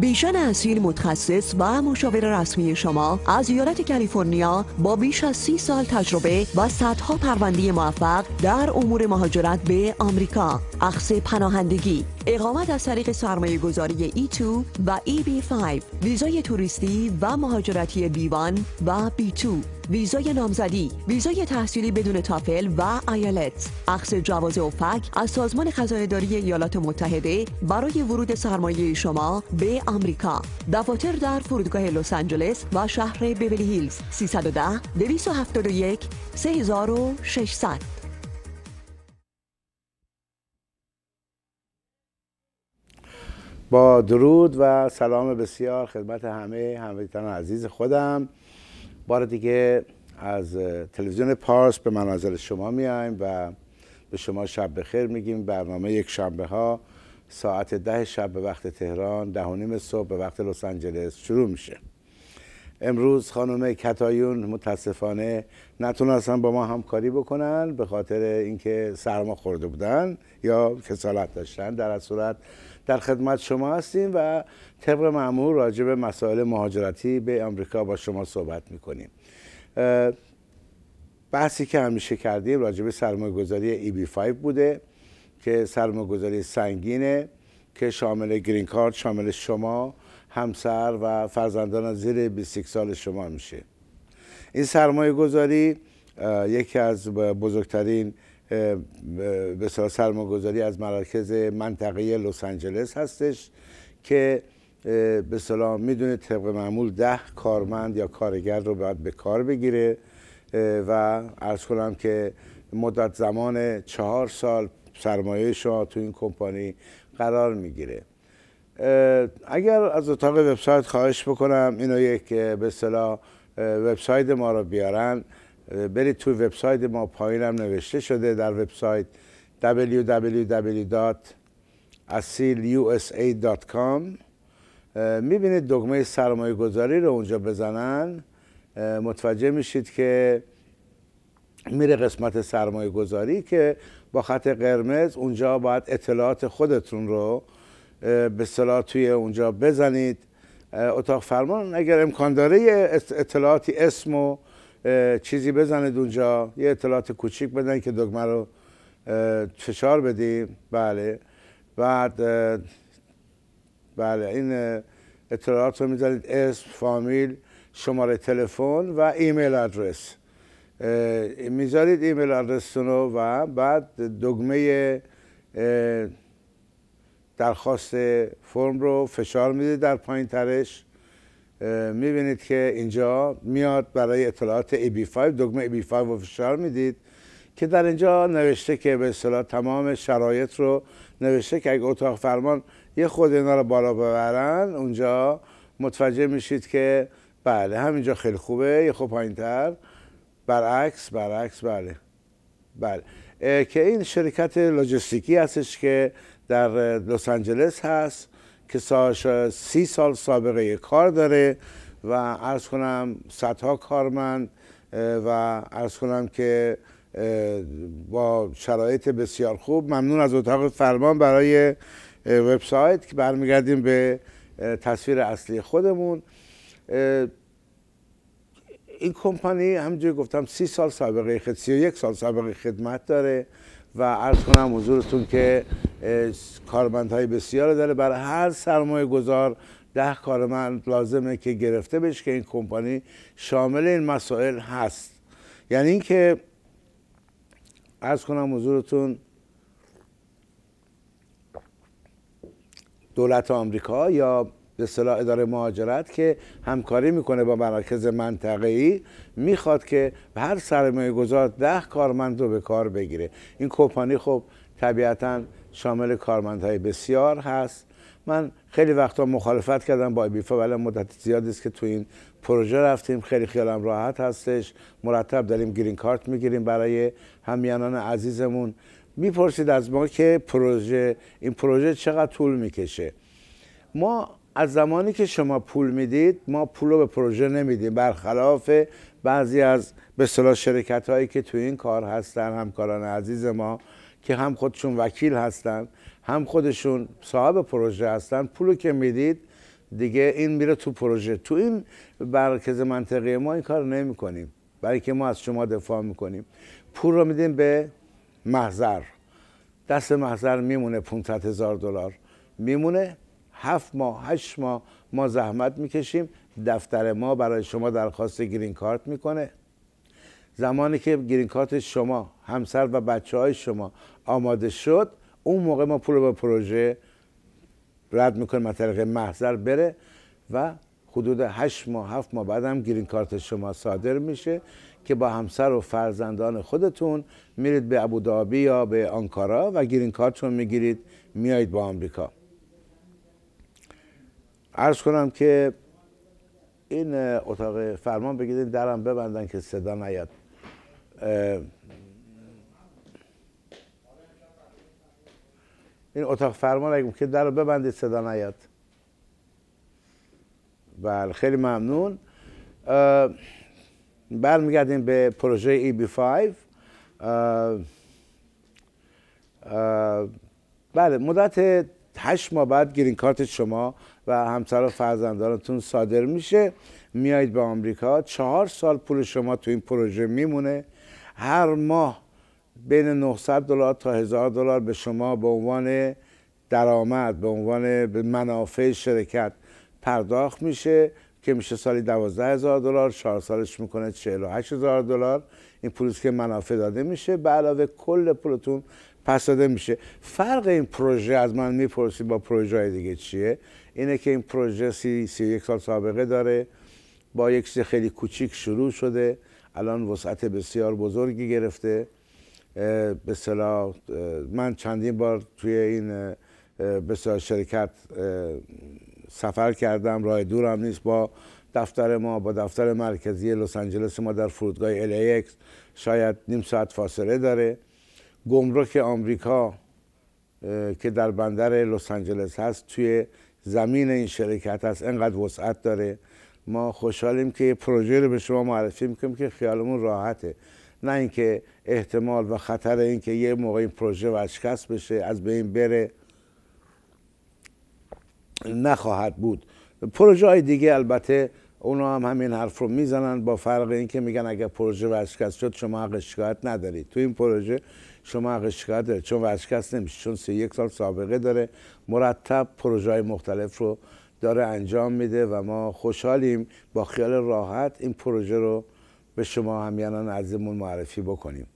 بیشن اصیل متخصص و مشاور رسمی شما از ایالت کالیفرنیا با بیش از سی سال تجربه و صدها پرونده موفق در امور مهاجرت به آمریکا اخص پناهندگی اقامت از طریق سرمایه گذاری E2 و EB5 ویزای توریستی و مهاجرتی B1 و B2 ویزای نامزدی ویزای تحصیلی بدون تافل و آیلت اخذ جواز اوپک از سازمان داری ایالات متحده برای ورود سرمایه شما به آمریکا دفاتر در فرودگاه لس آنجلس و شهر بیولی هیلز 310 271 3600 با درود و سلام بسیار خدمت همه هموطنان عزیز خودم بار دیگه از تلویزیون پارس به مناظر شما میایم و به شما شب بخیر میگیم برنامه یک شنبه ها ساعت ده شب به وقت تهران ده و نیم صبح به وقت لس آنجلس شروع میشه امروز خانم کتایون متاسفانه نتونستن با ما همکاری بکنن به خاطر اینکه سرما خورده بودن یا کسالت داشتن در صورت در خدمت شما هستیم و طبق معمول راجع به مسائل مهاجرتی به آمریکا با شما صحبت میکنیم بحثی که همیشه کردیم راجع به سرمایه گذاری ای بی 5 بوده که سرمایه گذاری سنگینه که شامل گرین کارت شامل شما همسر و فرزندان از زیر 21 سال شما میشه این سرمایه گذاری یکی از بزرگترین به سرمایه گذاری از مراکز منطقه لس آنجلس هستش که به سلام میدونه طبق معمول ده کارمند یا کارگر رو باید به کار بگیره و ارز کنم که مدت زمان چهار سال سرمایه شما تو این کمپانی قرار میگیره اگر از اتاق وبسایت خواهش بکنم اینو یک به اصطلاح وبسایت ما رو بیارن برید تو وبسایت ما پایینم نوشته شده در وبسایت www.asilusa.com میبینید دکمه سرمایه گذاری رو اونجا بزنن متوجه میشید که میره قسمت سرمایه گذاری که با خط قرمز اونجا باید اطلاعات خودتون رو به توی اونجا بزنید اتاق فرمان اگر امکان داره اطلاعاتی اسم و چیزی بزنید اونجا یه اطلاعات کوچیک بدن که دگمه رو فشار بدیم بله بعد بله این اطلاعات رو میزنید اسم فامیل شماره تلفن و ایمیل آدرس میذارید ایمیل آدرستون رو و بعد دگمه درخواست فرم رو فشار میدید در پایین ترش میبینید که اینجا میاد برای اطلاعات AB5 دکمه AB5 رو فشار میدید که در اینجا نوشته که به اصطلاح تمام شرایط رو نوشته که اگه اتاق فرمان یه خود اینا رو بالا ببرن اونجا متوجه میشید که بله همینجا خیلی خوبه یه خوب پایین تر برعکس برعکس بله بله که این شرکت لوجستیکی هستش که در لس آنجلس هست که ساش سی سال سابقه کار داره و ارز کنم صدها کارمند و ارز کنم که با شرایط بسیار خوب ممنون از اتاق فرمان برای وبسایت که برمیگردیم به تصویر اصلی خودمون این کمپانی همجوری گفتم سی سال سابقه خدمت و یک سال سابقه خدمت داره و عرض کنم حضورتون که های بسیار داره برای هر سرمایه گذار ده کارمند لازمه که گرفته بشه که این کمپانی شامل این مسائل هست یعنی اینکه از کنم حضورتون دولت آمریکا یا به صلاح اداره مهاجرت که همکاری میکنه با مراکز منطقه ای میخواد که هر سرمایه گذار ده کارمند رو به کار بگیره این کمپانی خب طبیعتاً شامل کارمندهای بسیار هست من خیلی وقتا مخالفت کردم با بیفا ولی مدت زیادی است که تو این پروژه رفتیم خیلی خیالم راحت هستش مرتب داریم گرین کارت میگیریم برای همیانان عزیزمون میپرسید از ما که پروژه این پروژه چقدر طول میکشه ما از زمانی که شما پول میدید ما پول رو به پروژه نمیدیم برخلاف بعضی از به شرکت هایی که تو این کار هستن همکاران عزیز ما که هم خودشون وکیل هستن هم خودشون صاحب پروژه هستن پولو که میدید دیگه این میره تو پروژه تو این مرکز منطقه ما این کار نمی کنیم برای که ما از شما دفاع میکنیم پول رو میدیم به محضر دست محضر میمونه 500 هزار دلار میمونه هفت ماه هشت ماه ما زحمت میکشیم دفتر ما برای شما درخواست گرین کارت میکنه زمانی که گرین کارت شما همسر و بچه های شما آماده شد اون موقع ما پول به پروژه رد میکنیم از طریق محضر بره و حدود 8 ماه هفت ماه بعد هم گرین کارت شما صادر میشه که با همسر و فرزندان خودتون میرید به ابودابی یا به آنکارا و گرین کارتون میگیرید میایید با آمریکا عرض کنم که این اتاق فرمان بگیرید درم ببندن که صدا نیاد این اتاق فرمان اگه که در رو ببندید صدا نیاد بله خیلی ممنون برمیگردیم به پروژه eb 5 بله مدت هشت ماه بعد گرین کارت شما و همسر و فرزندانتون صادر میشه میایید به آمریکا چهار سال پول شما تو این پروژه میمونه هر ماه بین 900 دلار تا 1000 دلار به شما به عنوان درآمد به عنوان منافع شرکت پرداخت میشه که میشه سالی 12000 هزار دلار چهار سالش میکنه 48 هزار دلار این پولی که منافع داده میشه به علاوه کل پولتون پس داده میشه فرق این پروژه از من میپرسید با پروژه های دیگه چیه اینه که این پروژه سی, سی یک سال سابقه داره با یک چیز خیلی کوچیک شروع شده الان وسعت بسیار بزرگی گرفته به من چندین بار توی این بسیار شرکت سفر کردم راه دورم نیست با دفتر ما با دفتر مرکزی لس آنجلس ما در فرودگاه ال شاید نیم ساعت فاصله داره گمرک آمریکا که در بندر لس آنجلس هست توی زمین این شرکت هست انقدر وسعت داره ما خوشحالیم که یه پروژه رو به شما معرفی میکنیم که خیالمون راحته نه اینکه احتمال و خطر اینکه یه موقع این پروژه ورشکست بشه از بین بره نخواهد بود پروژه های دیگه البته اونا هم همین حرف رو میزنن با فرق اینکه میگن اگر پروژه ورشکست شد شما حق شکایت ندارید تو این پروژه شما حق شکایت دارید چون ورشکست نمیشه چون سه یک سال سابقه داره مرتب پروژه های مختلف رو داره انجام میده و ما خوشحالیم با خیال راحت این پروژه رو به شما همیانان عزیزمون معرفی بکنیم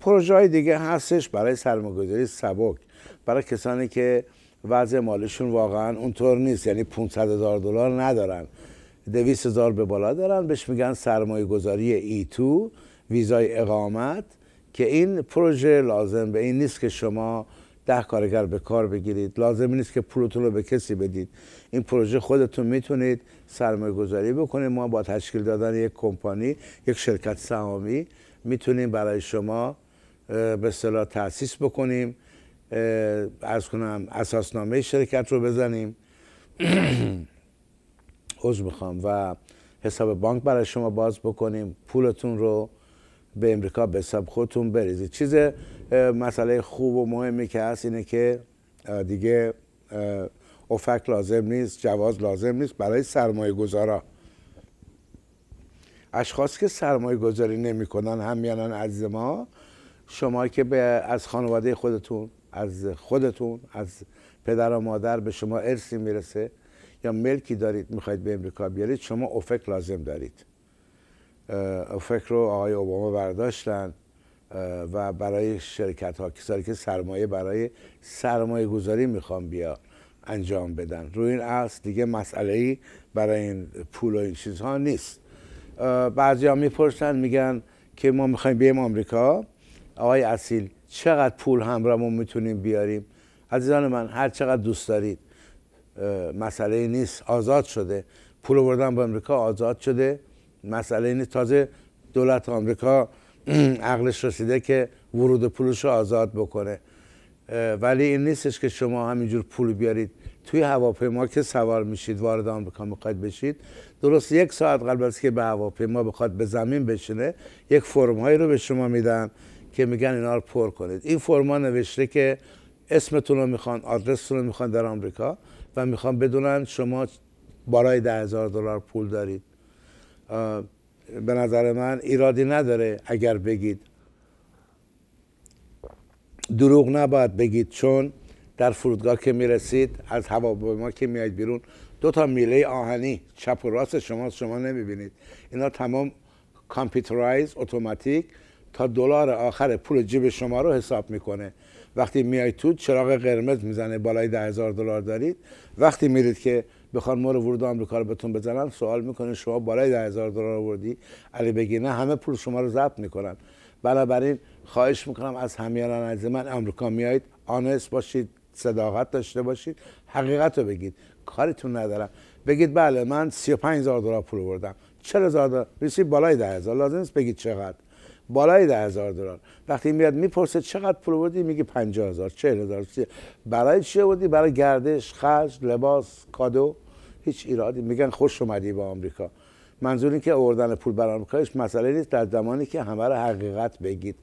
پروژه های دیگه هستش برای سرمایه‌گذاری سبک برای کسانی که وضع مالشون واقعا اونطور نیست یعنی 500 هزار دلار ندارن 200 هزار به بالا دارن بهش میگن سرمایه گذاری ای تو ویزای اقامت که این پروژه لازم به این نیست که شما ده کارگر به کار بگیرید لازم نیست که پولتون رو به کسی بدید این پروژه خودتون میتونید سرمایه گذاری بکنید ما با تشکیل دادن یک کمپانی یک شرکت سهامی میتونیم برای شما به صلاح تاسیس بکنیم از کنم اساسنامه شرکت رو بزنیم عضو میخوام و حساب بانک برای شما باز بکنیم پولتون رو به امریکا به حساب خودتون بریزید چیز مسئله خوب و مهمی که هست اینه که دیگه افک لازم نیست جواز لازم نیست برای سرمایه گذارا اشخاص که سرمایه گذاری نمی کنن میانن عزیز ما شما که به از خانواده خودتون از خودتون از پدر و مادر به شما ارسی میرسه یا ملکی دارید میخواید به امریکا بیارید شما افک لازم دارید فکر رو آقای اوباما برداشتن و برای شرکت ها کسایی که سرمایه برای سرمایه گذاری میخوام بیا انجام بدن روی این اصل دیگه مسئله ای برای این پول و این چیزها نیست بعضی ها میپرسن میگن که ما میخوایم بیایم آمریکا آقای اصیل چقدر پول همراهمون میتونیم بیاریم عزیزان من هر چقدر دوست دارید مسئله نیست آزاد شده پول بردن به آمریکا آزاد شده مسئله اینه تازه دولت آمریکا عقلش رسیده که ورود پولش رو آزاد بکنه ولی این نیستش که شما همینجور پول بیارید توی هواپیما که سوار میشید وارد آمریکا میخواید بشید درست یک ساعت قبل از که به هواپیما بخواد به زمین بشینه یک فرم هایی رو به شما میدن که میگن اینا رو پر کنید این فرما نوشته که اسمتون رو میخوان آدرستون رو میخوان در آمریکا و میخوان بدونن شما برای ده هزار دلار پول دارید به نظر من ایرادی نداره اگر بگید دروغ نباید بگید چون در فرودگاه که میرسید از هواپیما که میاید بیرون دو تا میله آهنی چپ و راست شما شما نمیبینید اینا تمام کامپیوترایز اتوماتیک تا دلار آخر پول جیب شما رو حساب میکنه وقتی میای تو چراغ قرمز میزنه بالای ده هزار دلار دارید وقتی میرید که بخوان ما رو ورود آمریکا رو بهتون بزنن سوال میکنه شما بالای ده هزار دلار آوردی علی بگی نه همه پول شما رو ضبط میکنن بنابراین خواهش میکنم از همیاران عزیز من آمریکا میایید آنست باشید صداقت داشته باشید حقیقت رو بگید کارتون ندارم بگید بله من 35000 دلار پول آوردم 40000 دلار ریسی بالای 10000 لازم نیست بگید چقدر بالای 10000 دلار وقتی میاد میپرسه چقدر پول آوردی میگی 50000 40000 برای چی بودی برای گردش خرج لباس کادو هیچ ایرادی میگن خوش اومدی به آمریکا منظور این که آوردن پول بر آمریکاش مسئله نیست در زمانی که همه رو حقیقت بگید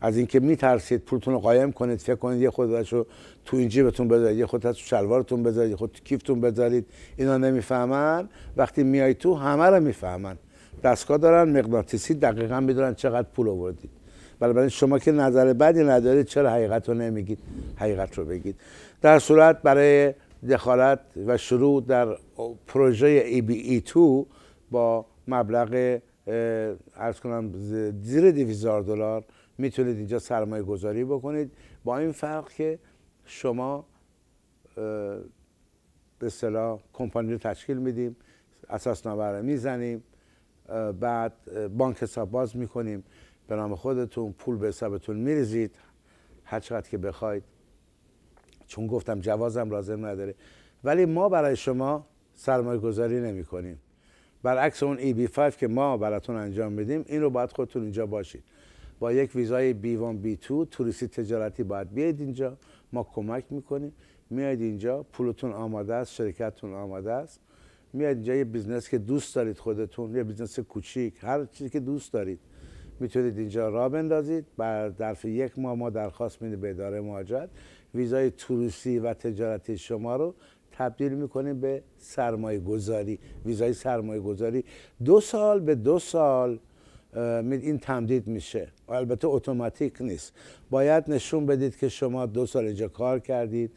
از اینکه میترسید پولتون رو قایم کنید فکر کنید یه خودش رو تو این جیبتون بذارید یه خودت تو شلوارتون بذارید یه خود تو کیفتون بذارید اینا نمیفهمن وقتی میای تو همه رو میفهمن دستگاه دارن مغناطیسی دقیقا میدونن چقدر پول آوردید برای شما که نظر بدی ندارید چرا حقیقت رو نمیگید حقیقت رو بگید در صورت برای دخالت و شروع در پروژه ای بی ای تو با مبلغ ارز کنم زیر دیویزار دلار میتونید اینجا سرمایه گذاری بکنید با این فرق که شما به صلاح کمپانی رو تشکیل میدیم اساسنامه رو میزنیم بعد بانک حساب باز میکنیم به نام خودتون پول به حسابتون میریزید هر چقدر که بخواید چون گفتم جوازم لازم نداره ولی ما برای شما سرمایه گذاری نمی کنیم برعکس اون ای بی 5 که ما براتون انجام میدیم این رو باید خودتون اینجا باشید با یک ویزای بی 1 بی 2 توریستی تجارتی باید بیاید اینجا ما کمک میکنیم میاید اینجا پولتون آماده است شرکتتون آماده است میاید اینجا یه بیزنس که دوست دارید خودتون یه بیزنس کوچیک هر چیزی که دوست دارید میتونید اینجا را بندازید بر درف یک ماه ما درخواست میدیم به اداره مهاجرت ویزای توریستی و تجارتی شما رو تبدیل میکنیم به سرمایه گذاری ویزای سرمایه گذاری دو سال به دو سال این تمدید میشه البته اتوماتیک نیست باید نشون بدید که شما دو سال اینجا کار کردید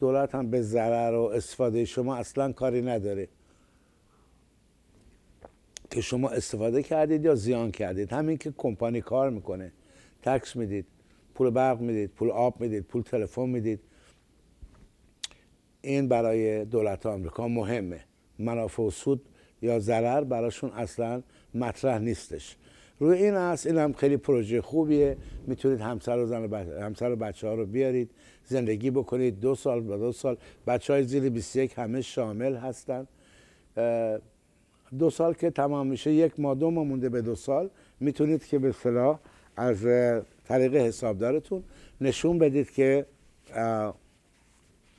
دولت هم به ضرر و استفاده شما اصلا کاری نداره که شما استفاده کردید یا زیان کردید همین که کمپانی کار میکنه تکس میدید پول برق میدید پول آب میدید پول تلفن میدید این برای دولت آمریکا مهمه منافع و سود یا ضرر براشون اصلا مطرح نیستش روی این است این هم خیلی پروژه خوبیه میتونید همسر و, زن بچه، همسر و بچه ها رو بیارید زندگی بکنید دو سال با دو سال بچه های زیر 21 همه شامل هستن دو سال که تمام میشه یک ماه دو ماه مونده به دو سال میتونید که به صلاح از طریق حسابدارتون نشون بدید که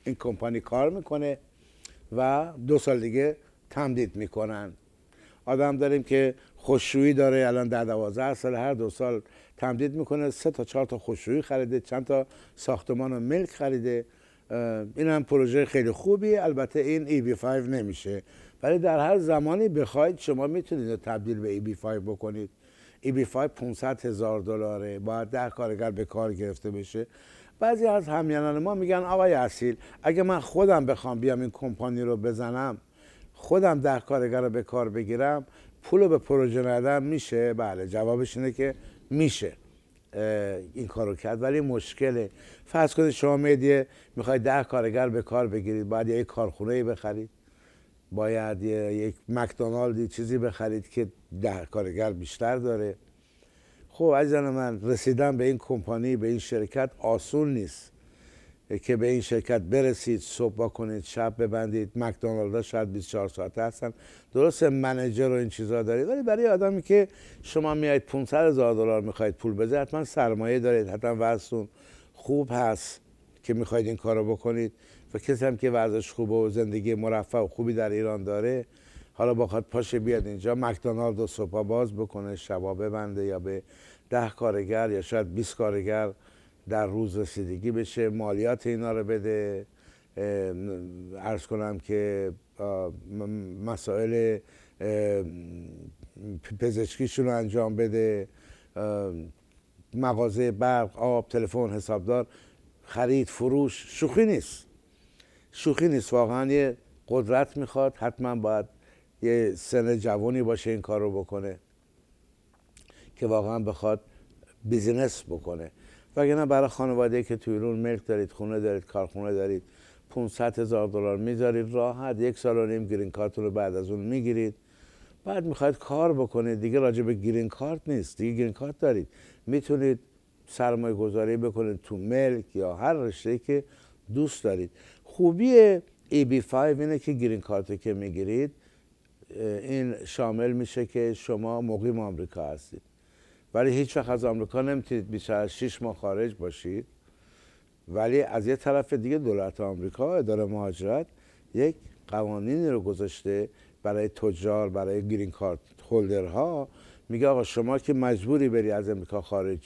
این کمپانی کار میکنه و دو سال دیگه تمدید میکنن آدم داریم که خوشرویی داره الان در دوازده سال هر دو سال تمدید میکنه سه تا چهار تا خوشرویی خریده چند تا ساختمان و ملک خریده این هم پروژه خیلی خوبی البته این ای بی 5 نمیشه ولی در هر زمانی بخواید شما میتونید تبدیل به ای بی 5 بکنید ای 500 هزار دلاره باید ده کارگر به کار گرفته بشه بعضی از همینان ما میگن آقای اصیل اگه من خودم بخوام بیام این کمپانی رو بزنم خودم ده کارگر رو به کار بگیرم پول رو به پروژه ندم میشه بله جوابش اینه که میشه این کارو کرد ولی مشکله فرض کنید شما میدیه میخواید ده کارگر به کار بگیرید باید یک کارخونه بخرید باید یک مکدونالدی چیزی بخرید که ده کارگر بیشتر داره خب عزیزان من رسیدن به این کمپانی به این شرکت آسون نیست که به این شرکت برسید صبح کنید شب ببندید مکدونالد شاید 24 ساعته هستن درسته منجر و این چیزا دارید ولی برای آدمی که شما میاید 500 هزار دلار میخواید پول بذارید حتما سرمایه دارید حتما وضعتون خوب هست که میخواید این کار رو بکنید و کسی هم که ورزش خوب و زندگی مرفع و خوبی در ایران داره حالا بخواد پاشه بیاد اینجا مکدونالد و صبح باز بکنه شبا ببنده یا به ده کارگر یا شاید 20 کارگر در روز رسیدگی بشه مالیات اینا رو بده ارز کنم که مسائل پزشکیشون رو انجام بده مغازه برق آب تلفن حسابدار خرید فروش شوخی نیست شوخی نیست واقعا یه قدرت میخواد حتما باید یه سن جوانی باشه این کار رو بکنه که واقعا بخواد بیزینس بکنه نه برای خانواده که توی ایران ملک دارید خونه دارید کارخونه دارید 500 هزار دلار میذارید راحت یک سال و نیم گرین کارتون رو بعد از اون میگیرید بعد میخواید کار بکنید دیگه راجع به گرین کارت نیست دیگه گرین کارت دارید میتونید سرمایه گذاری بکنید تو ملک یا هر رشته که دوست دارید خوبی بی 5 اینه که گرین کارت که میگیرید این شامل میشه که شما مقیم آمریکا هستید ولی هیچ وقت از آمریکا نمیتونید بیشتر از 6 ماه خارج باشید ولی از یه طرف دیگه دولت آمریکا اداره مهاجرت یک قوانینی رو گذاشته برای تجار برای گرین کارت هولدرها میگه آقا شما که مجبوری بری از امریکا خارج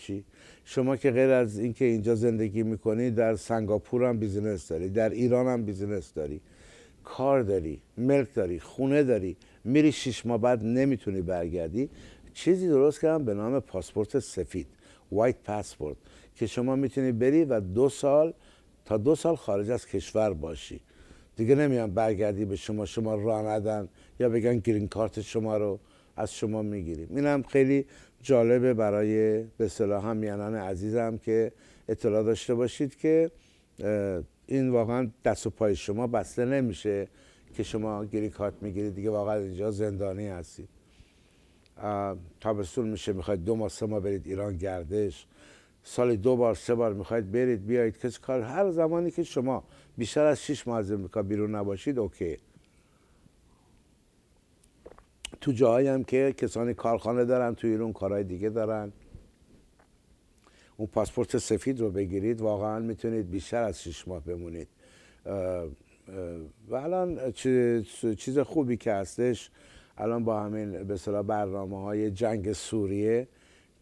شما که غیر از اینکه اینجا زندگی میکنی در سنگاپور هم بیزینس داری در ایران هم بیزینس داری کار داری ملک داری خونه داری میری شیش ماه بعد نمیتونی برگردی چیزی درست کردم به نام پاسپورت سفید وایت پاسپورت که شما میتونی بری و دو سال تا دو سال خارج از کشور باشی دیگه نمیان برگردی به شما شما راه ندن یا بگن گرین کارت شما رو از شما میگیریم اینم خیلی جالبه برای به صلاح عزیزم که اطلاع داشته باشید که این واقعا دست و پای شما بسته نمیشه که شما گری کارت میگیرید دیگه واقعا اینجا زندانی هستید تابستون میشه میخواید دو ماه سه ماه برید ایران گردش سال دو بار سه بار میخواید برید بیایید کس کار هر زمانی که شما بیشتر از شیش ماه از امریکا بیرون نباشید اوکی تو جایی هم که کسانی کارخانه دارن تو ایران کارهای دیگه دارن اون پاسپورت سفید رو بگیرید واقعا میتونید بیشتر از شش ماه بمونید و الان چیز خوبی که هستش الان با همین به صلاح برنامه های جنگ سوریه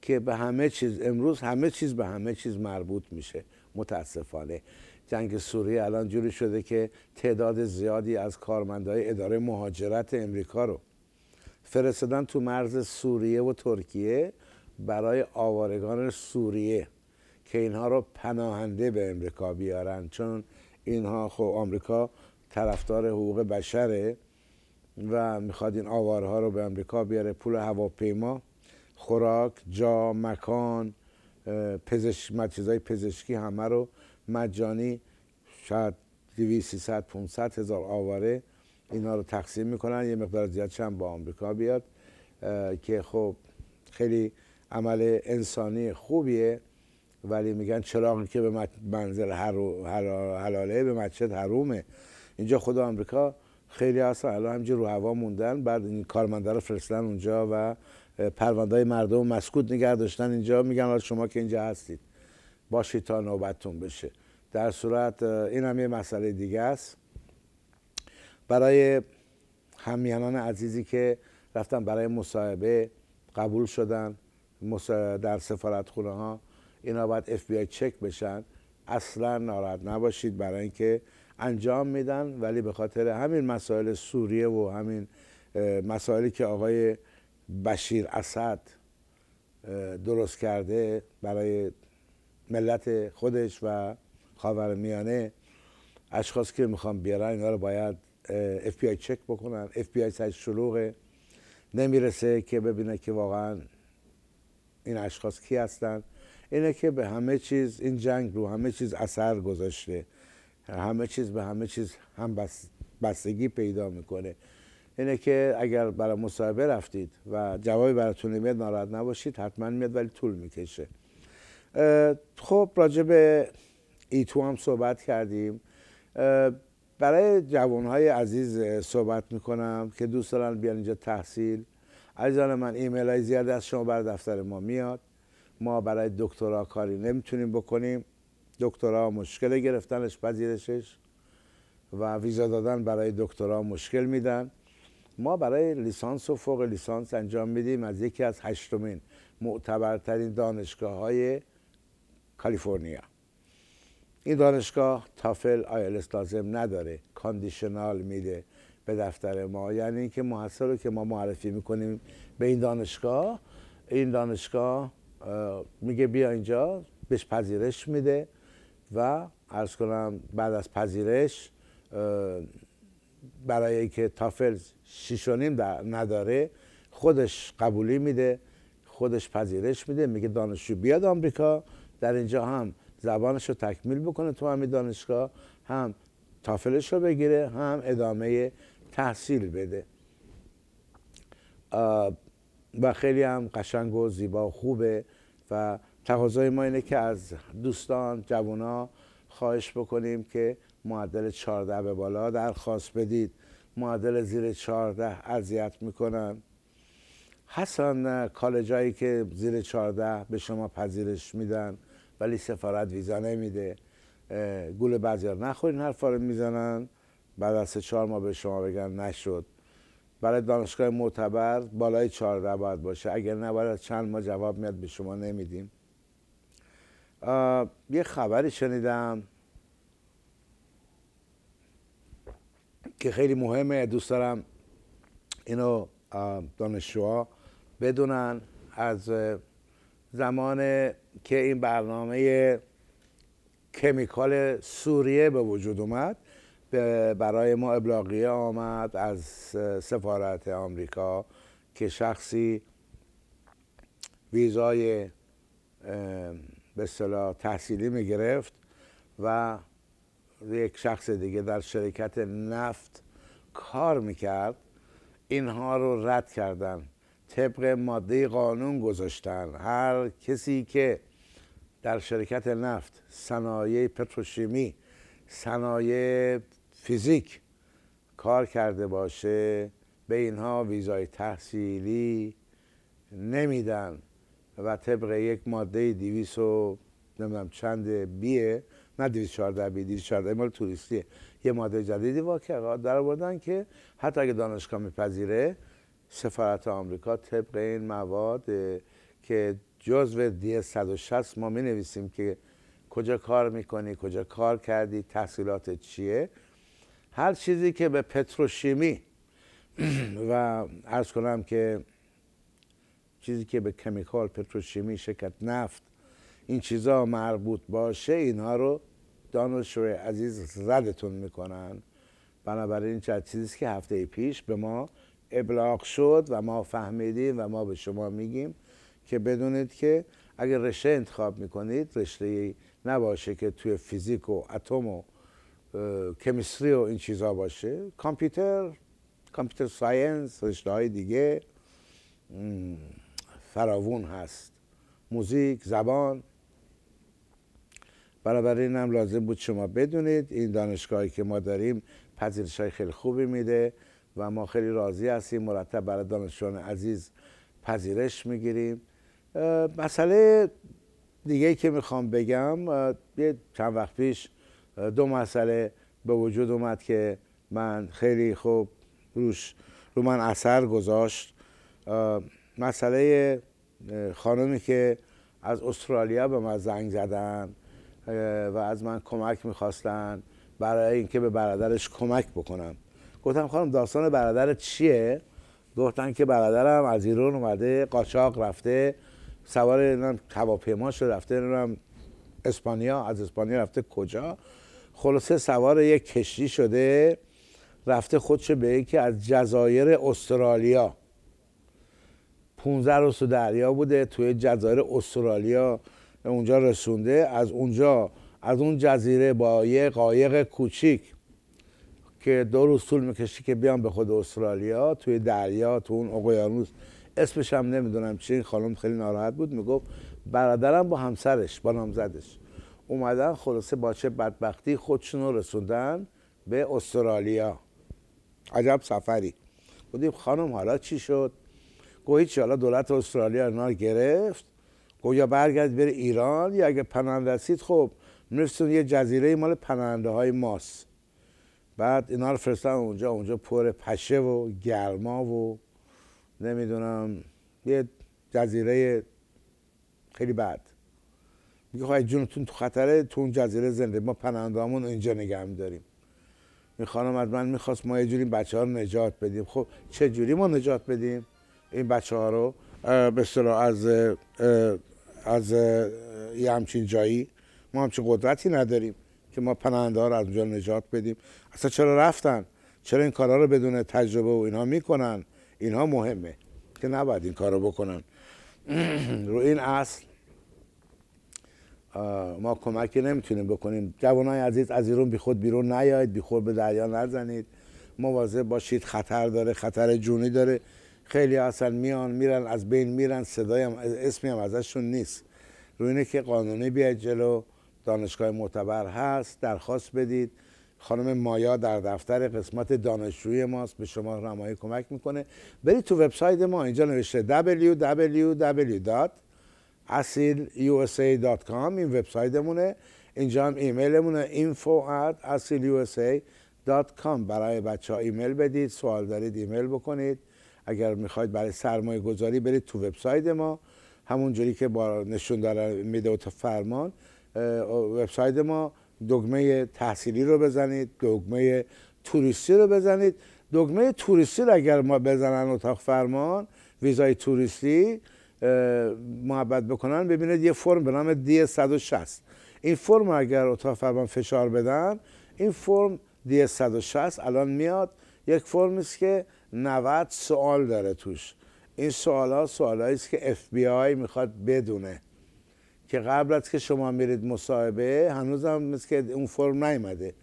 که به همه چیز امروز همه چیز به همه چیز مربوط میشه متاسفانه جنگ سوریه الان جوری شده که تعداد زیادی از کارمندهای اداره مهاجرت امریکا رو فرستادن تو مرز سوریه و ترکیه برای آوارگان سوریه که اینها رو پناهنده به امریکا بیارن چون اینها خب آمریکا طرفدار حقوق بشره و میخواد این آوارها رو به امریکا بیاره پول هواپیما خوراک جا مکان پزش... چیزای پزشکی همه رو مجانی شاید 200 500 هزار آواره اینا رو تقسیم میکنن یه مقدار زیاد هم با آمریکا بیاد که خب خیلی عمل انسانی خوبیه ولی میگن چراغی که به منزل هر حلاله به مسجد حرومه اینجا خود آمریکا خیلی اصلا حالا همینجا رو هوا موندن بعد این کارمنده رو فرستن اونجا و پروندهای مردم مسکوت نگه داشتن اینجا میگن شما که اینجا هستید باشید تا نوبتتون بشه در صورت این هم یه مسئله دیگه است برای همیانان عزیزی که رفتن برای مصاحبه قبول شدن در سفارت خونه ها اینا باید اف بی آی چک بشن اصلا ناراحت نباشید برای اینکه انجام میدن ولی به خاطر همین مسائل سوریه و همین مسائلی که آقای بشیر اسد درست کرده برای ملت خودش و خاورمیانه اشخاص که میخوام بیارن اینا رو باید اف بی آی چک بکنن اف بی آی شلوغه نمیرسه که ببینه که واقعا این اشخاص کی هستن اینه که به همه چیز این جنگ رو همه چیز اثر گذاشته همه چیز به همه چیز هم بس بستگی پیدا میکنه اینه که اگر برای مصاحبه رفتید و جوابی براتون نمیاد ناراحت نباشید حتما میاد ولی طول میکشه خب راجع به تو e هم صحبت کردیم برای جوانهای عزیز صحبت میکنم که دوست دارن بیان اینجا تحصیل عزیزان من ایمیل های زیاد از شما بر دفتر ما میاد ما برای دکترا کاری نمیتونیم بکنیم دکترا مشکل گرفتنش پذیرشش و ویزا دادن برای دکترا مشکل میدن ما برای لیسانس و فوق لیسانس انجام میدیم از یکی از هشتمین معتبرترین دانشگاه های کالیفرنیا این دانشگاه تافل آیلس لازم نداره کاندیشنال میده به دفتر ما یعنی اینکه محصل رو که ما معرفی میکنیم به این دانشگاه این دانشگاه میگه بیا اینجا بهش پذیرش میده و عرض کنم بعد از پذیرش برای اینکه تافل شیش نداره خودش قبولی میده خودش پذیرش میده میگه دانشجو بیاد آمریکا در اینجا هم زبانش رو تکمیل بکنه تو همین دانشگاه هم تافلش رو بگیره هم ادامه تحصیل بده و خیلی هم قشنگ و زیبا و خوبه و تقاضای ما اینه که از دوستان جوونا خواهش بکنیم که معدل 14 به بالا درخواست بدید معدل زیر 14 اذیت میکنن حسن کالجایی که زیر 14 به شما پذیرش میدن ولی سفارت ویزا نمیده گول بعضی نخورین حرفا رو میزنن بعد از سه چهار ماه به شما بگن نشد برای دانشگاه معتبر بالای چهارده باید باشه اگر نه باید چند ما جواب میاد به شما نمیدیم یه خبری شنیدم که خیلی مهمه دوست دارم اینو دانشجوها بدونن از زمان که این برنامه کمیکال سوریه به وجود اومد برای ما ابلاغیه آمد از سفارت آمریکا که شخصی ویزای به صلاح تحصیلی گرفت و یک شخص دیگه در شرکت نفت کار میکرد اینها رو رد کردن طبق ماده قانون گذاشتن هر کسی که در شرکت نفت صنایع پتروشیمی صنایع فیزیک کار کرده باشه به اینها ویزای تحصیلی نمیدن و طبق یک ماده دیویس و نمیدونم چند بیه نه 214 بی 214 مال توریستیه یه ماده جدیدی واقعا در آوردن که حتی اگه دانشگاه میپذیره سفارت آمریکا طبق این مواد که جزو دی 160 ما می نویسیم که کجا کار میکنی کجا کار کردی تحصیلات چیه هر چیزی که به پتروشیمی و ارز کنم که چیزی که به کمیکال پتروشیمی شرکت نفت این چیزا مربوط باشه اینها رو دانشور عزیز زدتون میکنن بنابراین چیزی که هفته پیش به ما ابلاغ شد و ما فهمیدیم و ما به شما میگیم که بدونید که اگر رشته انتخاب میکنید رشته نباشه که توی فیزیک و اتم و کمیستری و این چیزا باشه کامپیوتر کامپیوتر ساینس رشته های دیگه فراوون هست موزیک زبان برابر این هم لازم بود شما بدونید این دانشگاهی که ما داریم پذیرش های خیلی خوبی میده و ما خیلی راضی هستیم مرتب برای دانشجویان عزیز پذیرش میگیریم مسئله دیگه که میخوام بگم یه چند وقت پیش دو مسئله به وجود اومد که من خیلی خوب روش رو من اثر گذاشت مسئله خانمی که از استرالیا به من زنگ زدن و از من کمک میخواستن برای اینکه به برادرش کمک بکنم گفتم خانم داستان برادر چیه گفتن که برادرم از ایران اومده قاچاق رفته سوار نم هواپیما شده رفته نم اسپانیا از اسپانیا رفته کجا خلاصه سوار یک کشتی شده رفته خودش به یکی از جزایر استرالیا 15 روز دریا بوده توی جزایر استرالیا اونجا رسونده از اونجا از اون جزیره با یه قایق کوچیک که دو روز طول میکشی که بیام به خود استرالیا توی دریا تو اون اقیانوس اسمش هم نمیدونم چی این خانم خیلی ناراحت بود میگفت برادرم با همسرش با نامزدش اومدن خلاصه با چه بدبختی خودشون رسوندن به استرالیا عجب سفری بودیم خانم حالا چی شد گویا هیچی حالا دولت استرالیا اینا گرفت گویا برگرد بره ایران یا اگه پناهنده خب یه جزیره مال پناهنده های ماست بعد اینا رو فرستن اونجا اونجا پر پشه و گرما و نمیدونم یه جزیره خیلی بد میگه خواهی جونتون تو خطره تو اون جزیره زنده ما همون اینجا نگه داریم این خانم از من میخواست ما یه جوری بچه ها رو نجات بدیم خب چه جوری ما نجات بدیم این بچه ها رو به صلاح از از یه همچین جایی ما همچین قدرتی نداریم که ما پناهنده از اونجا نجات بدیم اصلا چرا رفتن چرا این کارا رو بدون تجربه و اینها میکنن اینها مهمه که نباید این کارو بکنن رو این اصل ما کمکی نمیتونیم بکنیم جوانای عزیز از ایرون بی خود بیرون نیاید بی خود به دریا نزنید مواظب باشید خطر داره خطر جونی داره خیلی اصلا میان میرن از بین میرن صدایم اسمی هم ازشون نیست روی که قانونی بیاد جلو دانشگاه معتبر هست درخواست بدید خانم مایا در دفتر قسمت دانشجوی ماست به شما رمای کمک میکنه برید تو وبسایت ما اینجا نوشته www.asilusa.com این مونه اینجا هم ایمیلمونه info.asilusa.com برای بچه ها ایمیل بدید سوال دارید ایمیل بکنید اگر میخواید برای سرمایه گذاری برید تو وبسایت ما جوری که با نشون داره میده و فرمان وبسایت ما دکمه تحصیلی رو بزنید دکمه توریستی رو بزنید دکمه توریستی رو اگر ما بزنن اتاق فرمان ویزای توریستی محبت بکنن ببینید یه فرم به نام دی 160 این فرم اگر اتاق فرمان فشار بدن این فرم دی 160 الان میاد یک فرمی است که 90 سوال داره توش این سوال ها سوال است که اف بی آی میخواد بدونه که قبل از که شما میرید مصاحبه هنوز هم مثل که اون فرم نیومده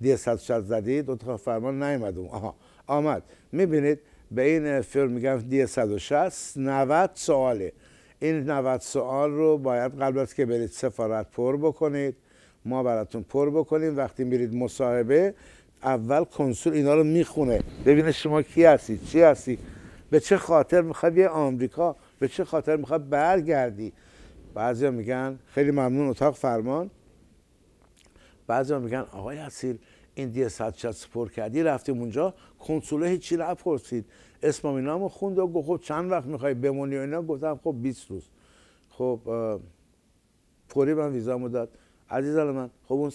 دی شد زدید اتاق فرمان نیومده آها آمد میبینید به این فرم میگم دی شست نوت سواله این نوت سوال رو باید قبل از که برید سفارت پر بکنید ما براتون پر بکنیم وقتی میرید مصاحبه اول کنسول اینا رو میخونه ببینه شما کی هستی چی هستی به چه خاطر میخواد یه آمریکا به چه خاطر میخواد برگردی بعضی میگن خیلی ممنون اتاق فرمان بعضی میگن آقای اصیل این دیه سپور کردی رفتیم اونجا کنسوله هیچی نپرسید اسمم اینامو خوند و گفت خب چند وقت میخوای بمونی و اینا گفتم خب 20 روز خب پوری من ویزامو داد علم من خب اون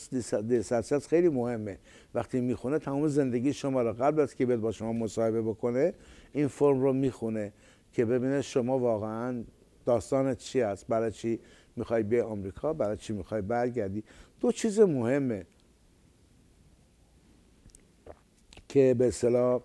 خیلی مهمه وقتی میخونه تمام زندگی شما را قبل از که بیاد با شما مصاحبه بکنه این فرم رو میخونه که ببینه شما واقعا داستانت چی است برای چی میخوای بیای آمریکا برای چی میخوای برگردی دو چیز مهمه که به اصطلاح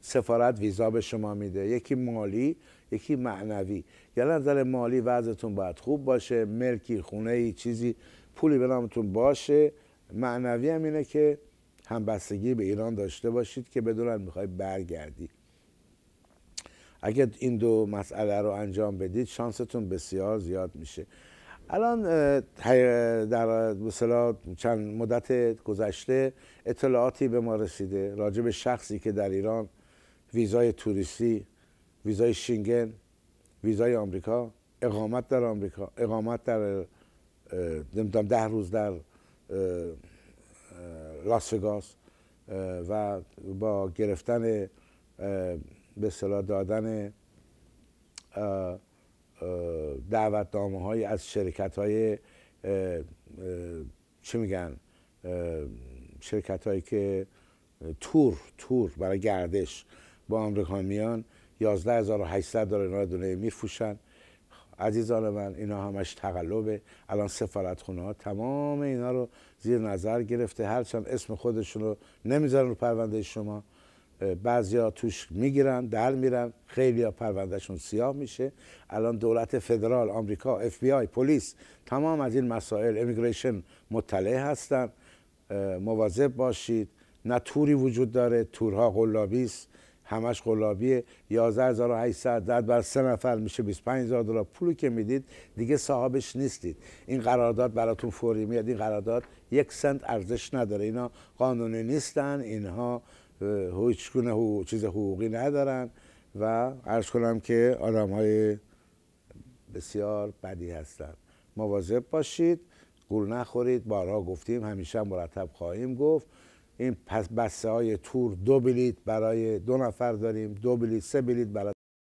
سفارت ویزا به شما میده یکی مالی یکی معنوی یعنی نظر مالی وضعتون باید خوب باشه ملکی خونه ای چیزی پولی به نامتون باشه معنوی هم اینه که همبستگی به ایران داشته باشید که بدونن میخوای برگردی اگر این دو مسئله رو انجام بدید شانستون بسیار زیاد میشه الان در مثلا چند مدت گذشته اطلاعاتی به ما رسیده راجع به شخصی که در ایران ویزای توریستی ویزای شنگن ویزای آمریکا اقامت در آمریکا اقامت در نمیدونم ده روز در لاس وگاس و با گرفتن به صلاح دادن دعوتنامه های از شرکت های چه میگن شرکت هایی که تور تور برای گردش با آمریکا میان 11800 دلار اینا دونه میفوشن عزیزان من اینا همش تقلبه الان سفارت خونه ها تمام اینا رو زیر نظر گرفته هرچند اسم خودشون رو نمیذارن رو پرونده شما بعضیا توش میگیرن در میرن خیلی ها پروندهشون سیاه میشه الان دولت فدرال آمریکا اف بی آی پلیس تمام از این مسائل امیگریشن مطلع هستن مواظب باشید نه توری وجود داره تورها قلابی است همش قلابیه 11800 داد بر سه نفر میشه 25000 دلار پولی که میدید دیگه صاحبش نیستید این قرارداد براتون فوری میاد این قرارداد یک سنت ارزش نداره اینا قانونی نیستن اینها هیچ چیز حقوقی ندارن و عرض کنم که آدم های بسیار بدی هستن مواظب باشید گول نخورید بارها گفتیم همیشه مرتب خواهیم گفت این پس بسته های تور دو بلیت برای دو نفر داریم دو بلیت سه بلیت برای